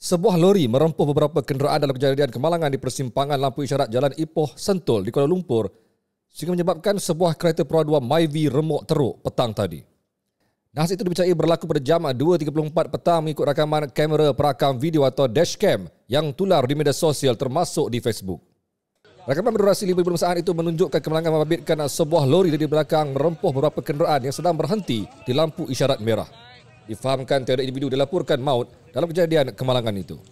Sebuah lori merempuh beberapa kenderaan dalam kejadian kemalangan di persimpangan lampu isyarat Jalan Ipoh Sentul di Kuala Lumpur sehingga menyebabkan sebuah kereta peradua Myvi remuk teruk petang tadi. Nasib itu dipercayai berlaku pada jam 2.34 petang mengikut rakaman kamera perakam video atau dashcam yang tular di media sosial termasuk di Facebook. Rakaman berdurasi 55 saat itu menunjukkan kemalangan membabitkan sebuah lori dari belakang merempuh beberapa kenderaan yang sedang berhenti di lampu isyarat merah. Difahamkan tiada individu dilaporkan maut dalam kejadian kemalangan itu.